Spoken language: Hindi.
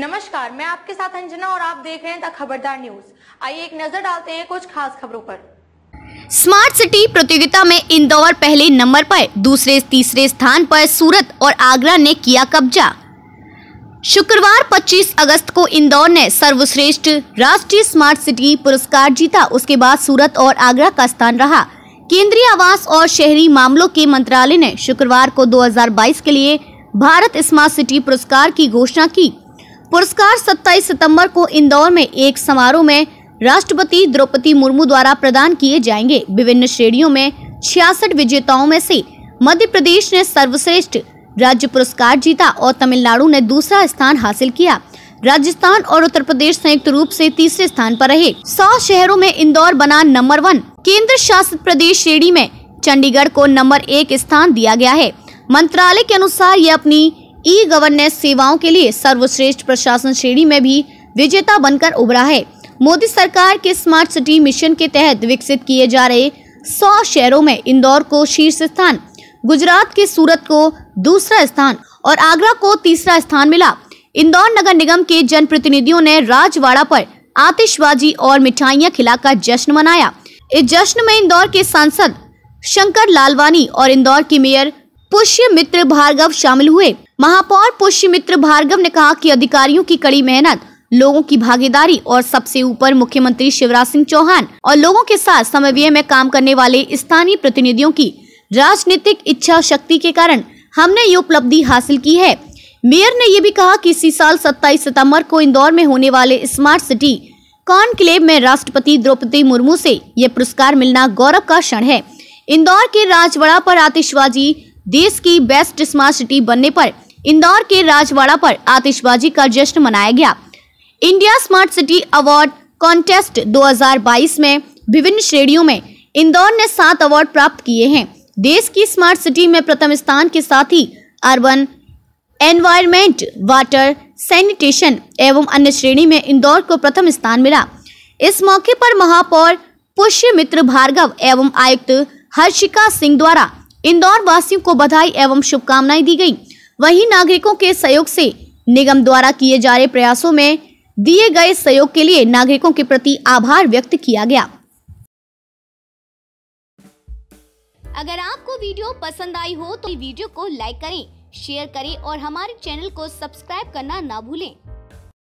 नमस्कार मैं आपके साथ अंजना और आप देख रहे हैं द खबरदार न्यूज आइए एक नजर डालते हैं कुछ खास खबरों पर स्मार्ट सिटी प्रतियोगिता में इंदौर पहले नंबर पर दूसरे तीसरे स्थान पर सूरत और आगरा ने किया कब्जा शुक्रवार 25 अगस्त को इंदौर ने सर्वश्रेष्ठ राष्ट्रीय स्मार्ट सिटी पुरस्कार जीता उसके बाद सूरत और आगरा का स्थान रहा केंद्रीय आवास और शहरी मामलों के मंत्रालय ने शुक्रवार को 2022 के लिए भारत स्मार्ट सिटी पुरस्कार की घोषणा की पुरस्कार 27 सितंबर को इंदौर में एक समारोह में राष्ट्रपति द्रौपदी मुर्मू द्वारा प्रदान किए जाएंगे विभिन्न श्रेणियों में छियासठ विजेताओं में से मध्य प्रदेश ने सर्वश्रेष्ठ राज्य पुरस्कार जीता और तमिलनाडु ने दूसरा स्थान हासिल किया राजस्थान और उत्तर प्रदेश संयुक्त रूप से तीसरे स्थान पर रहे सौ शहरों में इंदौर बना नंबर वन केंद्र शासित प्रदेश श्रेणी में चंडीगढ़ को नंबर एक स्थान दिया गया है मंत्रालय के अनुसार यह अपनी ई गवर्नेंस सेवाओं के लिए सर्वश्रेष्ठ प्रशासन श्रेणी में भी विजेता बनकर उभरा है मोदी सरकार के स्मार्ट सिटी मिशन के तहत विकसित किए जा रहे सौ शहरों में इंदौर को शीर्ष स्थान गुजरात के सूरत को दूसरा स्थान और आगरा को तीसरा स्थान मिला इंदौर नगर निगम के जनप्रतिनिधियों ने राजवाड़ा पर आतिशबाजी और मिठाइयां खिलाकर जश्न मनाया इस जश्न में इंदौर के सांसद शंकर लालवानी और इंदौर की मेयर पुष्य मित्र भार्गव शामिल हुए महापौर पुष्यमित्र भार्गव ने कहा कि अधिकारियों की कड़ी मेहनत लोगों की भागीदारी और सबसे ऊपर मुख्यमंत्री शिवराज सिंह चौहान और लोगों के साथ समन्वय में काम करने वाले स्थानीय प्रतिनिधियों की राजनीतिक इच्छा शक्ति के कारण हमने ये उपलब्धि हासिल की है मेयर ने यह भी कहा कि इसी साल 27 सितंबर को इंदौर में होने वाले स्मार्ट सिटी कॉन्क्लेव में राष्ट्रपति द्रौपदी मुर्मू से यह पुरस्कार मिलना गौरव का क्षण है इंदौर के राजवाड़ा पर आतिशबाजी देश की बेस्ट स्मार्ट सिटी बनने पर इंदौर के राजवाड़ा पर आतिशबाजी का जश्न मनाया गया India smart city award contest 2022 में विभिन्न श्रेणियों में इंदौर ने सात अवार्ड प्राप्त किए हैं देश की स्मार्ट सिटी में प्रथम स्थान के साथ ही अर्बन एनवायरमेंट वाटर सैनिटेशन एवं अन्य श्रेणी में इंदौर को प्रथम स्थान मिला इस मौके पर महापौर पुष्य मित्र भार्गव एवं आयुक्त हर्षिका सिंह द्वारा इंदौर वासियों को बधाई एवं शुभकामनाएं दी गयी वहीं नागरिकों के सहयोग से निगम द्वारा किए जा रहे प्रयासों में दिए गए सहयोग के लिए नागरिकों के प्रति आभार व्यक्त किया गया अगर आपको वीडियो पसंद आई हो तो वीडियो को लाइक करें शेयर करें और हमारे चैनल को सब्सक्राइब करना ना भूलें